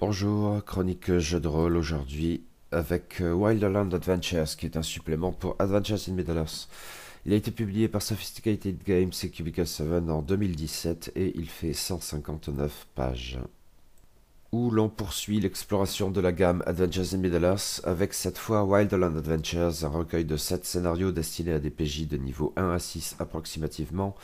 Bonjour, chronique jeu de rôle aujourd'hui avec euh, Wilderland Adventures, qui est un supplément pour Adventures in Middle-earth. Il a été publié par Sophisticated Games et Cubicle 7 en 2017 et il fait 159 pages. Où l'on poursuit l'exploration de la gamme Adventures in Middle-earth avec cette fois Wilderland Adventures, un recueil de 7 scénarios destinés à des PJ de niveau 1 à 6 approximativement,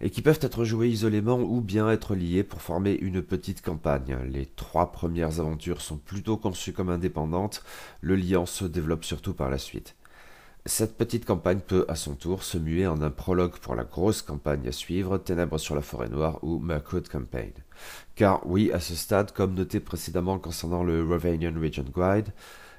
et qui peuvent être joués isolément ou bien être liés pour former une petite campagne. Les trois premières aventures sont plutôt conçues comme indépendantes, le lien se développe surtout par la suite. Cette petite campagne peut à son tour se muer en un prologue pour la grosse campagne à suivre, Ténèbres sur la forêt noire ou Mirkwood Campaign. Car oui, à ce stade, comme noté précédemment concernant le Ravanian Region Guide,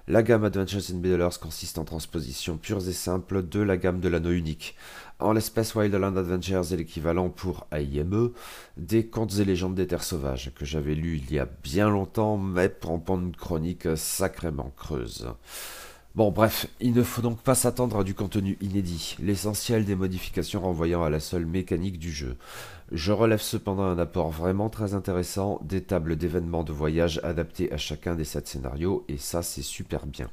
la gamme Adventures in middle consiste en transpositions pures et simples de la gamme de l'anneau unique. En l'espèce, Wildland Adventures est l'équivalent pour AIME des contes et légendes des terres sauvages, que j'avais lu il y a bien longtemps, mais pour une chronique sacrément creuse. Bon, bref, il ne faut donc pas s'attendre à du contenu inédit, l'essentiel des modifications renvoyant à la seule mécanique du jeu. Je relève cependant un apport vraiment très intéressant, des tables d'événements de voyage adaptées à chacun des sept scénarios, et ça c'est super bien.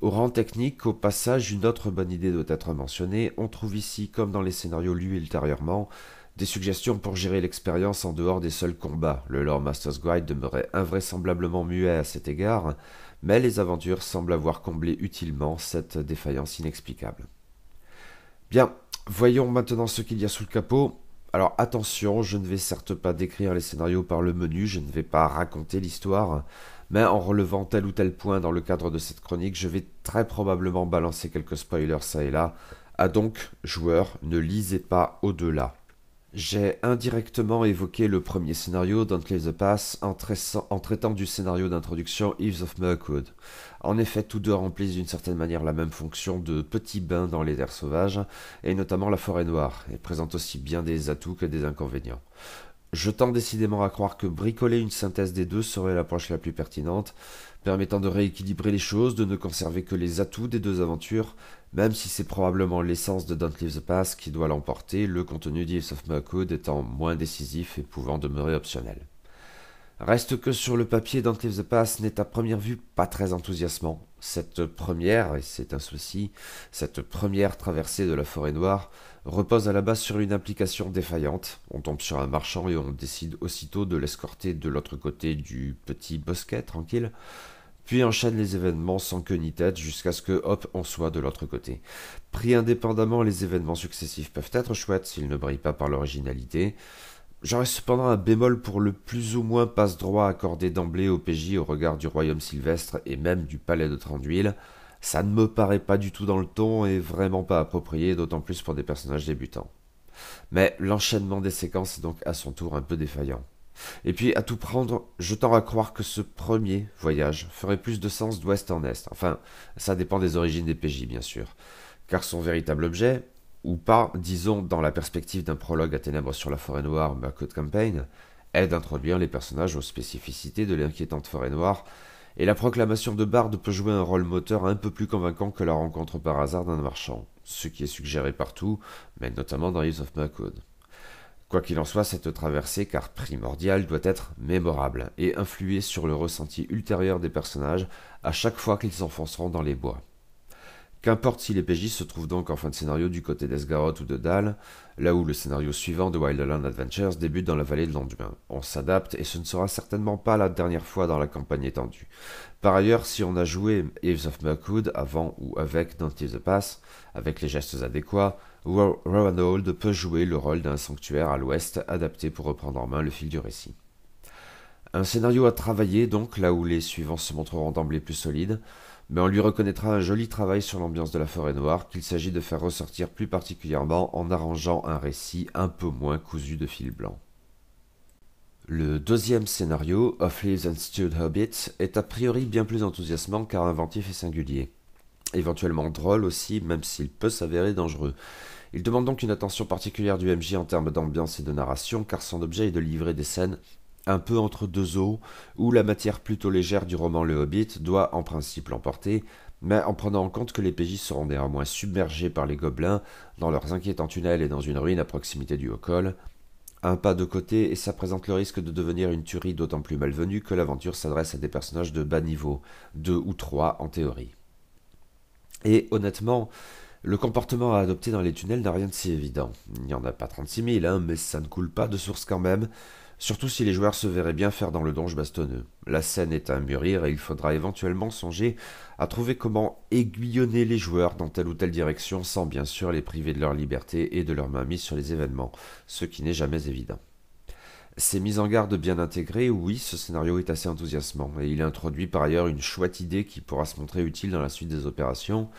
Au rang technique, au passage, une autre bonne idée doit être mentionnée, on trouve ici, comme dans les scénarios lus ultérieurement, des suggestions pour gérer l'expérience en dehors des seuls combats. Le Lord Master's Guide demeurait invraisemblablement muet à cet égard, mais les aventures semblent avoir comblé utilement cette défaillance inexplicable. Bien, voyons maintenant ce qu'il y a sous le capot. Alors attention, je ne vais certes pas décrire les scénarios par le menu, je ne vais pas raconter l'histoire, mais en relevant tel ou tel point dans le cadre de cette chronique, je vais très probablement balancer quelques spoilers ça et là. Ah donc, joueurs, ne lisez pas au-delà. J'ai indirectement évoqué le premier scénario, Don't the Pass, en, traitant du scénario d'introduction Eves of Mirkwood. En effet, tous deux remplissent d'une certaine manière la même fonction de petits bains dans les airs sauvages, et notamment la forêt noire, et présentent aussi bien des atouts que des inconvénients. Je tends décidément à croire que bricoler une synthèse des deux serait l'approche la plus pertinente, permettant de rééquilibrer les choses, de ne conserver que les atouts des deux aventures, même si c'est probablement l'essence de Don't Pass the qui doit l'emporter, le contenu d'Ives of étant moins décisif et pouvant demeurer optionnel. Reste que sur le papier, Don't Leave the Pass n'est à première vue pas très enthousiasmant. Cette première, et c'est un souci, cette première traversée de la forêt noire repose à la base sur une implication défaillante. On tombe sur un marchand et on décide aussitôt de l'escorter de l'autre côté du petit bosquet tranquille, puis enchaîne les événements sans queue ni tête jusqu'à ce que hop on soit de l'autre côté. Pris indépendamment, les événements successifs peuvent être chouettes s'ils ne brillent pas par l'originalité. J'aurais cependant un bémol pour le plus ou moins passe-droit accordé d'emblée au PJ au regard du royaume sylvestre et même du palais de Tranduil. Ça ne me paraît pas du tout dans le ton et vraiment pas approprié, d'autant plus pour des personnages débutants. Mais l'enchaînement des séquences est donc à son tour un peu défaillant. Et puis, à tout prendre, je tends à croire que ce premier voyage ferait plus de sens d'ouest en est. Enfin, ça dépend des origines des PJ, bien sûr. Car son véritable objet, ou pas, disons dans la perspective d'un prologue à ténèbres sur la forêt noire, Mercode Campaign, est d'introduire les personnages aux spécificités de l'inquiétante forêt noire, et la proclamation de Bard peut jouer un rôle moteur un peu plus convaincant que la rencontre par hasard d'un marchand, ce qui est suggéré partout, mais notamment dans Use of Mercode. Quoi qu'il en soit, cette traversée, car primordiale, doit être mémorable et influer sur le ressenti ultérieur des personnages à chaque fois qu'ils s'enfonceront dans les bois. Qu'importe si les PJ se trouvent donc en fin de scénario du côté d'Esgaroth ou de Dal, là où le scénario suivant de Wildland Adventures débute dans la vallée de l'Anduin. On s'adapte et ce ne sera certainement pas la dernière fois dans la campagne étendue. Par ailleurs, si on a joué Eves of Mirkwood avant ou avec Dante the Pass, avec les gestes adéquats, Rowan peut jouer le rôle d'un sanctuaire à l'ouest adapté pour reprendre en main le fil du récit. Un scénario à travailler donc là où les suivants se montreront d'emblée plus solides, mais on lui reconnaîtra un joli travail sur l'ambiance de la forêt noire qu'il s'agit de faire ressortir plus particulièrement en arrangeant un récit un peu moins cousu de fil blanc. Le deuxième scénario, Of Leaves and Stewed Hobbits, est a priori bien plus enthousiasmant car inventif et singulier éventuellement drôle aussi, même s'il peut s'avérer dangereux. Il demande donc une attention particulière du MJ en termes d'ambiance et de narration, car son objet est de livrer des scènes un peu entre deux eaux, où la matière plutôt légère du roman Le Hobbit doit en principe l'emporter, mais en prenant en compte que les PJ seront néanmoins submergés par les gobelins dans leurs inquiétants tunnels et dans une ruine à proximité du Haut-Col. Un pas de côté, et ça présente le risque de devenir une tuerie d'autant plus malvenue que l'aventure s'adresse à des personnages de bas niveau, deux ou trois en théorie. Et honnêtement, le comportement à adopter dans les tunnels n'a rien de si évident. Il n'y en a pas 36 000, hein, mais ça ne coule pas de source quand même, surtout si les joueurs se verraient bien faire dans le donge bastonneux. La scène est à mûrir et il faudra éventuellement songer à trouver comment aiguillonner les joueurs dans telle ou telle direction sans bien sûr les priver de leur liberté et de leur mainmise sur les événements, ce qui n'est jamais évident. Ces mises en garde bien intégrées, oui, ce scénario est assez enthousiasmant, et il introduit par ailleurs une chouette idée qui pourra se montrer utile dans la suite des opérations,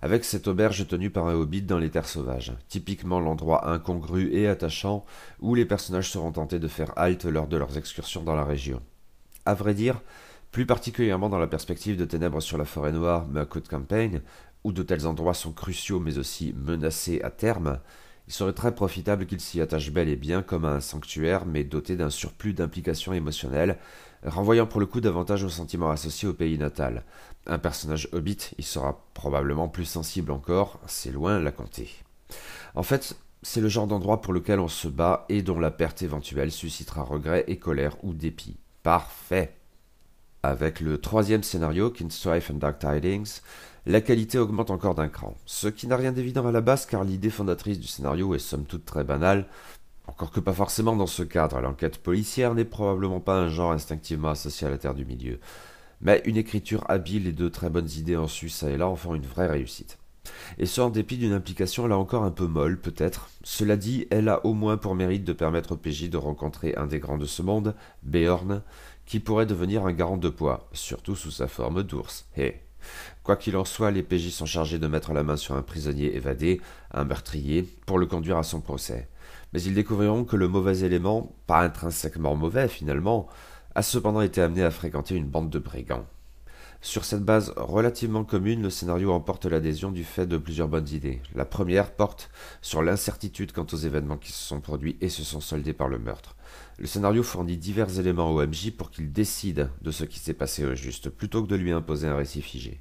avec cette auberge tenue par un hobbit dans les terres sauvages, typiquement l'endroit incongru et attachant où les personnages seront tentés de faire halte lors de leurs excursions dans la région. À vrai dire, plus particulièrement dans la perspective de Ténèbres sur la forêt noire, mais coup de campagne, où de tels endroits sont cruciaux mais aussi menacés à terme, il serait très profitable qu'il s'y attache bel et bien comme à un sanctuaire, mais doté d'un surplus d'implications émotionnelles, renvoyant pour le coup davantage aux sentiments associés au pays natal. Un personnage hobbit il sera probablement plus sensible encore, c'est loin la compter. En fait, c'est le genre d'endroit pour lequel on se bat et dont la perte éventuelle suscitera regret et colère ou dépit. Parfait. Avec le troisième scénario, Strife and Dark Tidings, la qualité augmente encore d'un cran. Ce qui n'a rien d'évident à la base car l'idée fondatrice du scénario est somme toute très banale, encore que pas forcément dans ce cadre, l'enquête policière n'est probablement pas un genre instinctivement associé à la Terre du Milieu. Mais une écriture habile et de très bonnes idées en ça et là en font une vraie réussite. Et ce en dépit d'une implication là encore un peu molle, peut-être. Cela dit, elle a au moins pour mérite de permettre au PJ de rencontrer un des grands de ce monde, Béorn, qui pourrait devenir un garant de poids, surtout sous sa forme d'ours. Quoi qu'il en soit, les PJ sont chargés de mettre la main sur un prisonnier évadé, un meurtrier, pour le conduire à son procès. Mais ils découvriront que le mauvais élément, pas intrinsèquement mauvais finalement, a cependant été amené à fréquenter une bande de brigands. Sur cette base relativement commune, le scénario emporte l'adhésion du fait de plusieurs bonnes idées. La première porte sur l'incertitude quant aux événements qui se sont produits et se sont soldés par le meurtre. Le scénario fournit divers éléments au MJ pour qu'il décide de ce qui s'est passé au juste, plutôt que de lui imposer un récit figé.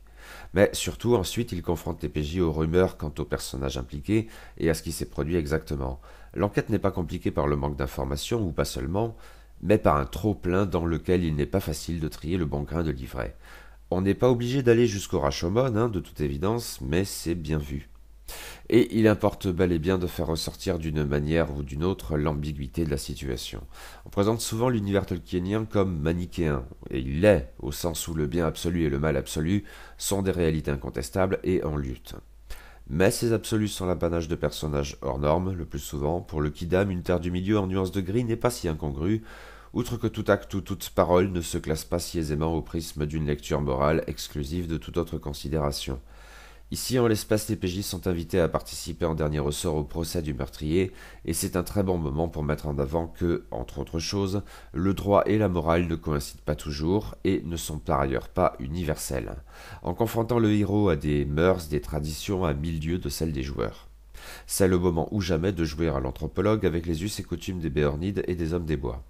Mais surtout, ensuite, il confronte les aux rumeurs quant aux personnages impliqués et à ce qui s'est produit exactement. L'enquête n'est pas compliquée par le manque d'informations, ou pas seulement, mais par un trop-plein dans lequel il n'est pas facile de trier le bon grain de livret. On n'est pas obligé d'aller jusqu'au Rashomon, hein, de toute évidence, mais c'est bien vu. Et il importe bel et bien de faire ressortir d'une manière ou d'une autre l'ambiguïté de la situation. On présente souvent l'univers tolkienien comme manichéen, et il l'est, au sens où le bien absolu et le mal absolu sont des réalités incontestables et en lutte. Mais ces absolus sont l'apanage de personnages hors normes, le plus souvent, pour le Kidam, une terre du milieu en nuances de gris n'est pas si incongrue, Outre que tout acte ou toute parole ne se classe pas si aisément au prisme d'une lecture morale exclusive de toute autre considération. Ici, en l'espace, les PJ sont invités à participer en dernier ressort au procès du meurtrier, et c'est un très bon moment pour mettre en avant que, entre autres choses, le droit et la morale ne coïncident pas toujours et ne sont par ailleurs pas universels, en confrontant le héros à des mœurs, des traditions à mille lieues de celles des joueurs. C'est le moment ou jamais de jouer à l'anthropologue avec les us et coutumes des Béornides et des hommes des bois.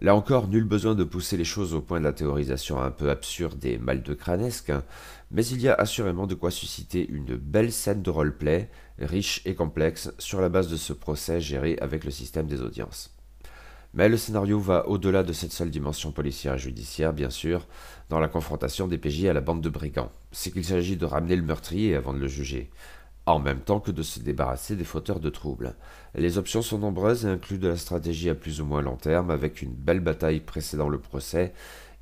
Là encore, nul besoin de pousser les choses au point de la théorisation un peu absurde et mal de crânesque, hein. mais il y a assurément de quoi susciter une belle scène de roleplay, riche et complexe, sur la base de ce procès géré avec le système des audiences. Mais le scénario va au-delà de cette seule dimension policière et judiciaire, bien sûr, dans la confrontation des PJ à la bande de brigands. C'est qu'il s'agit de ramener le meurtrier avant de le juger en même temps que de se débarrasser des fauteurs de troubles. Les options sont nombreuses et incluent de la stratégie à plus ou moins long terme, avec une belle bataille précédant le procès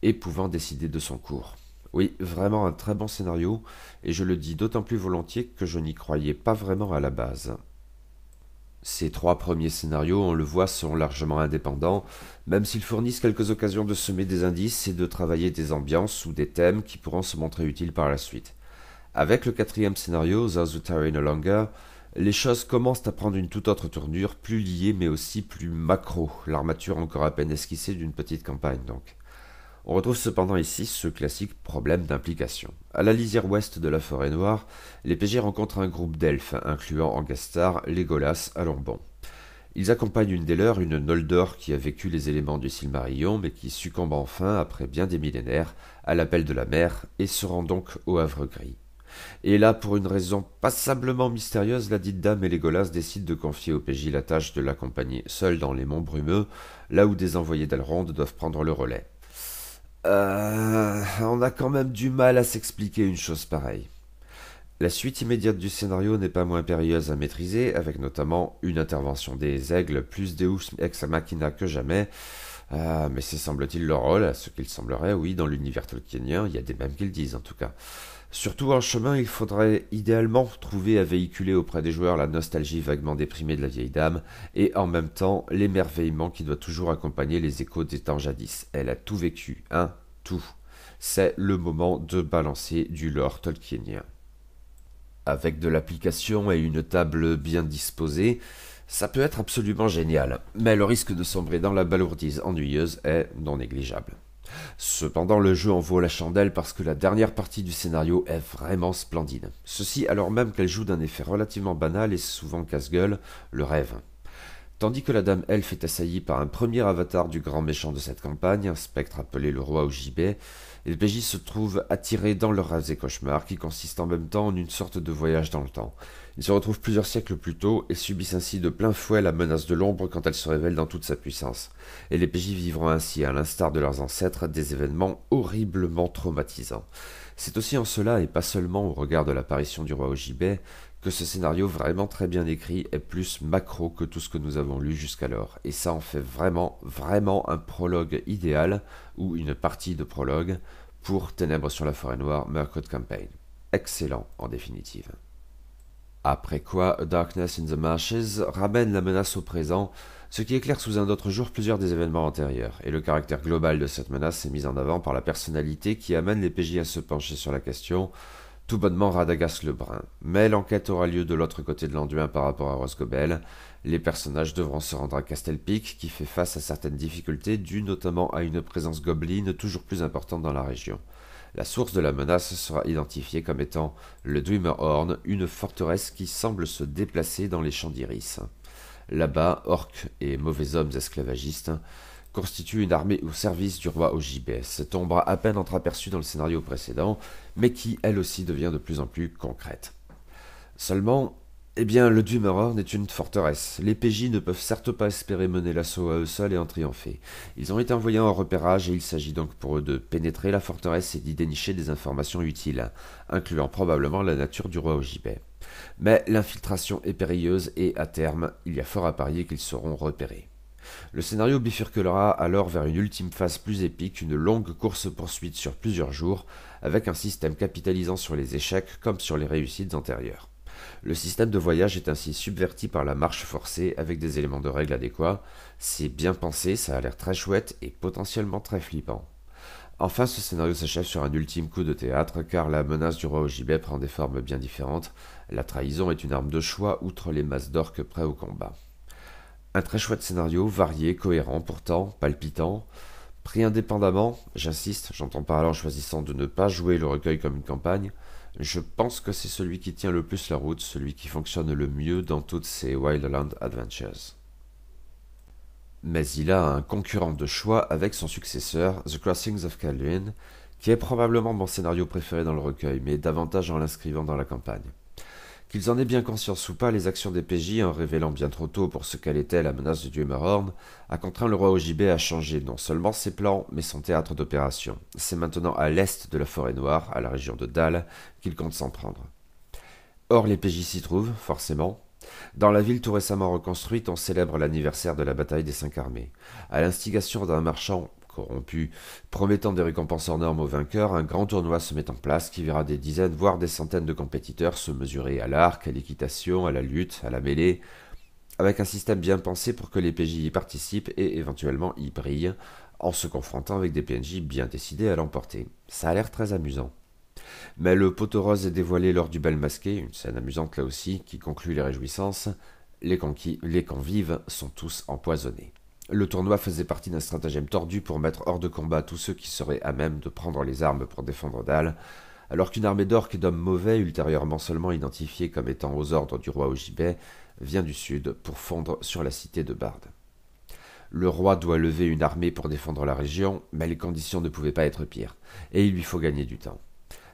et pouvant décider de son cours. Oui, vraiment un très bon scénario, et je le dis d'autant plus volontiers que je n'y croyais pas vraiment à la base. Ces trois premiers scénarios, on le voit, sont largement indépendants, même s'ils fournissent quelques occasions de semer des indices et de travailler des ambiances ou des thèmes qui pourront se montrer utiles par la suite. Avec le quatrième scénario, Zazutari No Longer, les choses commencent à prendre une toute autre tournure, plus liée mais aussi plus macro, l'armature encore à peine esquissée d'une petite campagne donc. On retrouve cependant ici ce classique problème d'implication. À la lisière ouest de la forêt noire, les PJ rencontrent un groupe d'elfes, incluant en Gastar, à Alombon. Ils accompagnent une des leurs, une Noldor qui a vécu les éléments du Silmarillion, mais qui succombe enfin, après bien des millénaires, à l'appel de la mer, et se rend donc au Havre Gris. Et là, pour une raison passablement mystérieuse, la dite dame et les golas décident de confier au PJ la tâche de l'accompagner seul dans les monts brumeux, là où des envoyés d'Elrond doivent prendre le relais. Euh, on a quand même du mal à s'expliquer une chose pareille. La suite immédiate du scénario n'est pas moins périlleuse à maîtriser, avec notamment une intervention des aigles plus Deus ex machina que jamais, ah, mais c'est semble-t-il leur rôle, à ce qu'il semblerait, oui, dans l'univers tolkienien, il y a des mêmes qui le disent en tout cas. Surtout en chemin, il faudrait idéalement trouver à véhiculer auprès des joueurs la nostalgie vaguement déprimée de la vieille dame, et en même temps l'émerveillement qui doit toujours accompagner les échos des temps jadis. Elle a tout vécu, hein, tout. C'est le moment de balancer du lore tolkienien. Avec de l'application et une table bien disposée, ça peut être absolument génial, mais le risque de sombrer dans la balourdise ennuyeuse est non négligeable. Cependant, le jeu en vaut la chandelle parce que la dernière partie du scénario est vraiment splendide. Ceci alors même qu'elle joue d'un effet relativement banal et souvent casse-gueule, le rêve. Tandis que la dame elfe est assaillie par un premier avatar du grand méchant de cette campagne, un spectre appelé le roi au les PJ se trouvent attirés dans leur rêves et cauchemars qui consiste en même temps en une sorte de voyage dans le temps. Ils se retrouvent plusieurs siècles plus tôt et subissent ainsi de plein fouet la menace de l'ombre quand elle se révèle dans toute sa puissance. Et les PJ vivront ainsi, à l'instar de leurs ancêtres, des événements horriblement traumatisants. C'est aussi en cela, et pas seulement au regard de l'apparition du roi au que ce scénario vraiment très bien écrit est plus macro que tout ce que nous avons lu jusqu'alors. Et ça en fait vraiment, vraiment un prologue idéal, ou une partie de prologue, pour Ténèbres sur la forêt noire, Murkwood Campaign. Excellent en définitive. Après quoi, Darkness in the Marshes ramène la menace au présent, ce qui éclaire sous un autre jour plusieurs des événements antérieurs, et le caractère global de cette menace est mis en avant par la personnalité qui amène les PJ à se pencher sur la question, tout bonnement le Brun. Mais l'enquête aura lieu de l'autre côté de l'Anduin hein, par rapport à Rosgobel. les personnages devront se rendre à Castelpic, qui fait face à certaines difficultés dues notamment à une présence gobeline toujours plus importante dans la région. La source de la menace sera identifiée comme étant le Dreamerhorn, une forteresse qui semble se déplacer dans les champs d'iris. Là-bas, orques et mauvais hommes esclavagistes constitue une armée au service du roi Ogibès, Cette ombre à peine entreaperçue dans le scénario précédent, mais qui elle aussi devient de plus en plus concrète. Seulement, eh bien, le Dumerorn est une forteresse. Les PJ ne peuvent certes pas espérer mener l'assaut à eux seuls et en triompher. Ils ont été envoyés en repérage et il s'agit donc pour eux de pénétrer la forteresse et d'y dénicher des informations utiles, incluant probablement la nature du roi Ojibé. Mais l'infiltration est périlleuse et à terme, il y a fort à parier qu'ils seront repérés. Le scénario bifurquera alors vers une ultime phase plus épique, une longue course-poursuite sur plusieurs jours, avec un système capitalisant sur les échecs comme sur les réussites antérieures. Le système de voyage est ainsi subverti par la marche forcée avec des éléments de règles adéquats. C'est bien pensé, ça a l'air très chouette et potentiellement très flippant. Enfin, ce scénario s'achève sur un ultime coup de théâtre, car la menace du roi gibet prend des formes bien différentes. La trahison est une arme de choix, outre les masses d'orques prêts au combat. Un très chouette scénario, varié, cohérent, pourtant, palpitant. Pris indépendamment, j'insiste, j'entends parler en choisissant de ne pas jouer le recueil comme une campagne, je pense que c'est celui qui tient le plus la route, celui qui fonctionne le mieux dans toutes ces Wildland Adventures. Mais il a un concurrent de choix avec son successeur, The Crossings of Calvin, qui est probablement mon scénario préféré dans le recueil, mais davantage en l'inscrivant dans la campagne. Qu'ils en aient bien conscience ou pas, les actions des PJ, en révélant bien trop tôt pour ce qu'elle était la menace de Dieu a contraint le roi Ogibé à changer non seulement ses plans, mais son théâtre d'opération. C'est maintenant à l'est de la forêt noire, à la région de Dal, qu'il compte s'en prendre. Or, les PJ s'y trouvent, forcément. Dans la ville tout récemment reconstruite, on célèbre l'anniversaire de la bataille des cinq armées. À l'instigation d'un marchand Corrompu, Promettant des récompenses en normes aux vainqueurs, un grand tournoi se met en place qui verra des dizaines, voire des centaines de compétiteurs se mesurer à l'arc, à l'équitation, à la lutte, à la mêlée, avec un système bien pensé pour que les PJ y participent et éventuellement y brillent, en se confrontant avec des PNJ bien décidés à l'emporter. Ça a l'air très amusant. Mais le poteau rose est dévoilé lors du bal masqué, une scène amusante là aussi, qui conclut les réjouissances. les convives sont tous empoisonnés. Le tournoi faisait partie d'un stratagème tordu pour mettre hors de combat tous ceux qui seraient à même de prendre les armes pour défendre Dal, alors qu'une armée d'orques et d'hommes mauvais, ultérieurement seulement identifiés comme étant aux ordres du roi Ojibé, vient du sud pour fondre sur la cité de Bard. Le roi doit lever une armée pour défendre la région, mais les conditions ne pouvaient pas être pires, et il lui faut gagner du temps.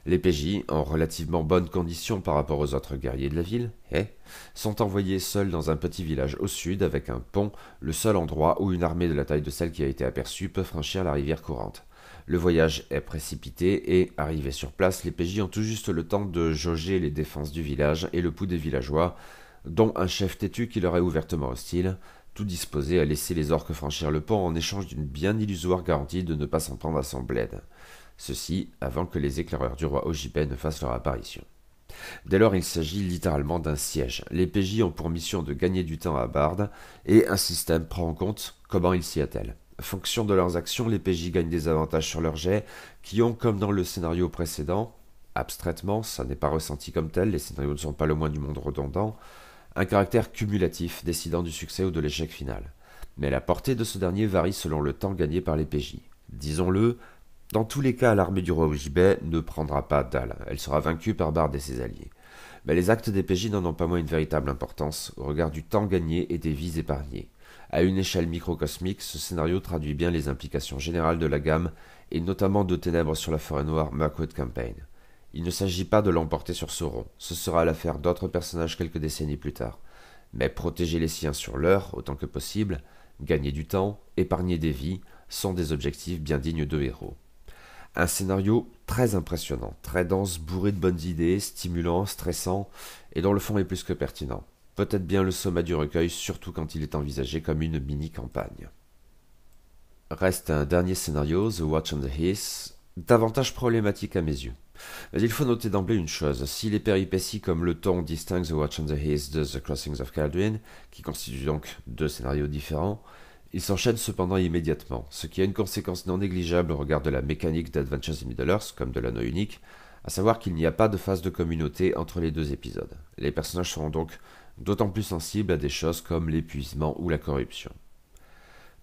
Les PJ, en relativement bonne condition par rapport aux autres guerriers de la ville, eh, sont envoyés seuls dans un petit village au sud avec un pont, le seul endroit où une armée de la taille de celle qui a été aperçue peut franchir la rivière courante. Le voyage est précipité et, arrivés sur place, les PJ ont tout juste le temps de jauger les défenses du village et le pouls des villageois, dont un chef têtu qui leur est ouvertement hostile, tout disposé à laisser les orques franchir le pont en échange d'une bien illusoire garantie de ne pas s'en prendre à son bled ceci avant que les éclaireurs du roi Ojibé ne fassent leur apparition. Dès lors, il s'agit littéralement d'un siège. Les PJ ont pour mission de gagner du temps à Bard, et un système prend en compte comment ils s'y attellent. Fonction de leurs actions, les PJ gagnent des avantages sur leurs jets, qui ont, comme dans le scénario précédent, abstraitement, ça n'est pas ressenti comme tel, les scénarios ne sont pas le moins du monde redondants, un caractère cumulatif décidant du succès ou de l'échec final. Mais la portée de ce dernier varie selon le temps gagné par les PJ. Disons-le, dans tous les cas, l'armée du roi Ojibé ne prendra pas dalle. Elle sera vaincue par Bard et ses alliés. Mais les actes des PJ n'en ont pas moins une véritable importance au regard du temps gagné et des vies épargnées. À une échelle microcosmique, ce scénario traduit bien les implications générales de la gamme et notamment de Ténèbres sur la forêt noire Mirkwood Campaign. Il ne s'agit pas de l'emporter sur Sauron, ce sera l'affaire d'autres personnages quelques décennies plus tard. Mais protéger les siens sur l'heure autant que possible, gagner du temps, épargner des vies, sont des objectifs bien dignes de héros. Un scénario très impressionnant, très dense, bourré de bonnes idées, stimulant, stressant, et dont le fond est plus que pertinent. Peut-être bien le sommet du recueil, surtout quand il est envisagé comme une mini-campagne. Reste un dernier scénario, The Watch on the Heath, davantage problématique à mes yeux. Mais il faut noter d'emblée une chose, si les péripéties comme le ton distinguent The Watch on the Heath de The Crossings of Caldwin, qui constituent donc deux scénarios différents, ils s'enchaînent cependant immédiatement, ce qui a une conséquence non négligeable au regard de la mécanique d'Adventures in Middle-earth, comme de l'anneau unique, à savoir qu'il n'y a pas de phase de communauté entre les deux épisodes. Les personnages seront donc d'autant plus sensibles à des choses comme l'épuisement ou la corruption.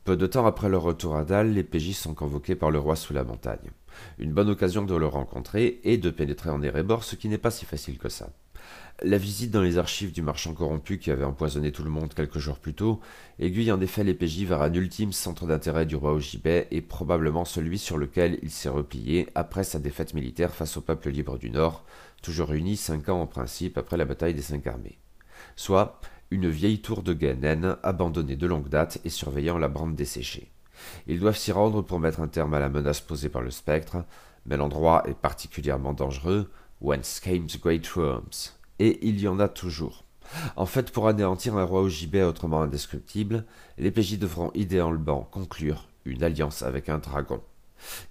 Peu de temps après leur retour à Dal, les PJ sont convoqués par le roi sous la montagne. Une bonne occasion de le rencontrer et de pénétrer en Erebor, ce qui n'est pas si facile que ça. La visite dans les archives du marchand corrompu qui avait empoisonné tout le monde quelques jours plus tôt aiguille en effet les vers un ultime centre d'intérêt du roi Ojibé et probablement celui sur lequel il s'est replié après sa défaite militaire face au peuple libre du Nord, toujours uni cinq ans en principe après la bataille des Cinq Armées. Soit une vieille tour de Ganen, abandonnée de longue date et surveillant la bande desséchée. Ils doivent s'y rendre pour mettre un terme à la menace posée par le spectre, mais l'endroit est particulièrement dangereux. Whence came the great worms? et il y en a toujours. En fait, pour anéantir un roi au gibet autrement indescriptible, les PJ devront idéalement conclure une alliance avec un dragon.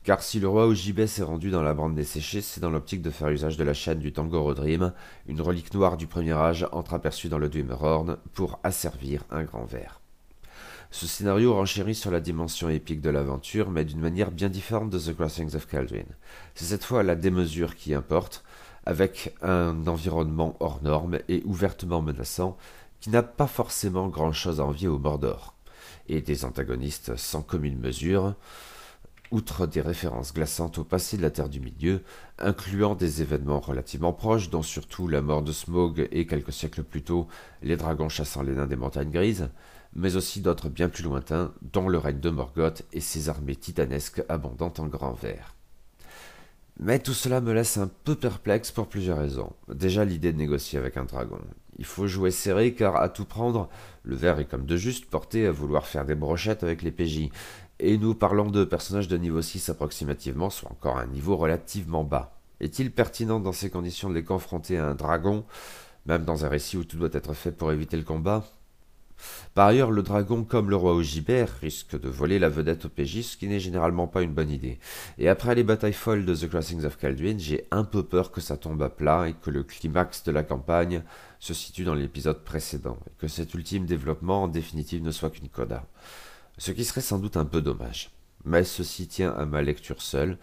Car si le roi au gibet s'est rendu dans la bande des séchés, c'est dans l'optique de faire usage de la chaîne du Tangorodrim, une relique noire du premier âge entreaperçue dans le Dwemerhorn, pour asservir un grand ver. Ce scénario renchérit sur la dimension épique de l'aventure, mais d'une manière bien différente de The Crossings of Caldwin. C'est cette fois la démesure qui importe, avec un environnement hors norme et ouvertement menaçant qui n'a pas forcément grand-chose à envier au Mordor, et des antagonistes sans commune mesure, outre des références glaçantes au passé de la Terre du Milieu, incluant des événements relativement proches, dont surtout la mort de Smog et quelques siècles plus tôt les dragons chassant les nains des montagnes grises, mais aussi d'autres bien plus lointains, dont le règne de Morgoth et ses armées titanesques abondantes en grand vert. Mais tout cela me laisse un peu perplexe pour plusieurs raisons. Déjà l'idée de négocier avec un dragon. Il faut jouer serré car à tout prendre, le verre est comme de juste porté à vouloir faire des brochettes avec les PJ. Et nous parlons de personnages de niveau 6 approximativement, soit encore un niveau relativement bas. Est-il pertinent dans ces conditions de les confronter à un dragon, même dans un récit où tout doit être fait pour éviter le combat par ailleurs, le dragon, comme le roi Ogibert, risque de voler la vedette au PJ, ce qui n'est généralement pas une bonne idée. Et après les batailles folles de The Crossings of Calduin, j'ai un peu peur que ça tombe à plat et que le climax de la campagne se situe dans l'épisode précédent, et que cet ultime développement en définitive ne soit qu'une coda. Ce qui serait sans doute un peu dommage. Mais ceci tient à ma lecture seule.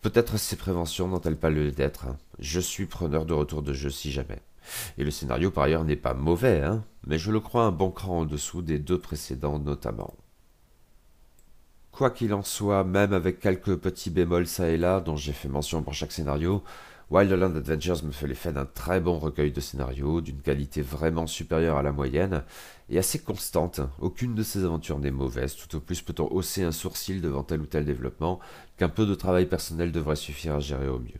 Peut-être ces préventions n'ont-elles pas lieu d'être. Hein. Je suis preneur de retour de jeu si jamais. Et le scénario par ailleurs n'est pas mauvais, hein, mais je le crois un bon cran en dessous des deux précédents notamment. Quoi qu'il en soit, même avec quelques petits bémols ça et là dont j'ai fait mention pour chaque scénario, Wildland Adventures me fait l'effet d'un très bon recueil de scénarios, d'une qualité vraiment supérieure à la moyenne, et assez constante. Aucune de ces aventures n'est mauvaise, tout au plus peut-on hausser un sourcil devant tel ou tel développement, qu'un peu de travail personnel devrait suffire à gérer au mieux.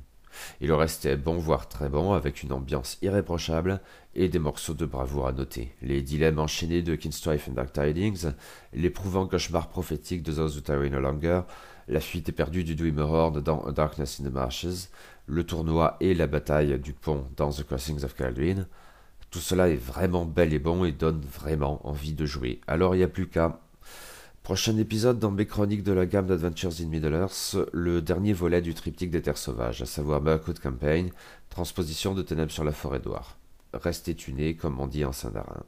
Il en restait bon, voire très bon, avec une ambiance irréprochable et des morceaux de bravoure à noter. Les dilemmes enchaînés de Kinstrife and Dark Tidings, l'éprouvant cauchemar prophétique de Those Who No Longer, la fuite éperdue du Dreamer Horde dans A Darkness in the Marshes, le tournoi et la bataille du pont dans The Crossings of Calduin. Tout cela est vraiment bel et bon et donne vraiment envie de jouer. Alors il n'y a plus qu'à Prochain épisode dans mes chroniques de la gamme d'Adventures in Middle-earth, le dernier volet du triptyque des Terres Sauvages, à savoir Mirkwood Campaign, transposition de Ténèbres sur la forêt d'Oire. Restez tunés, comme on dit en Saint-Darin.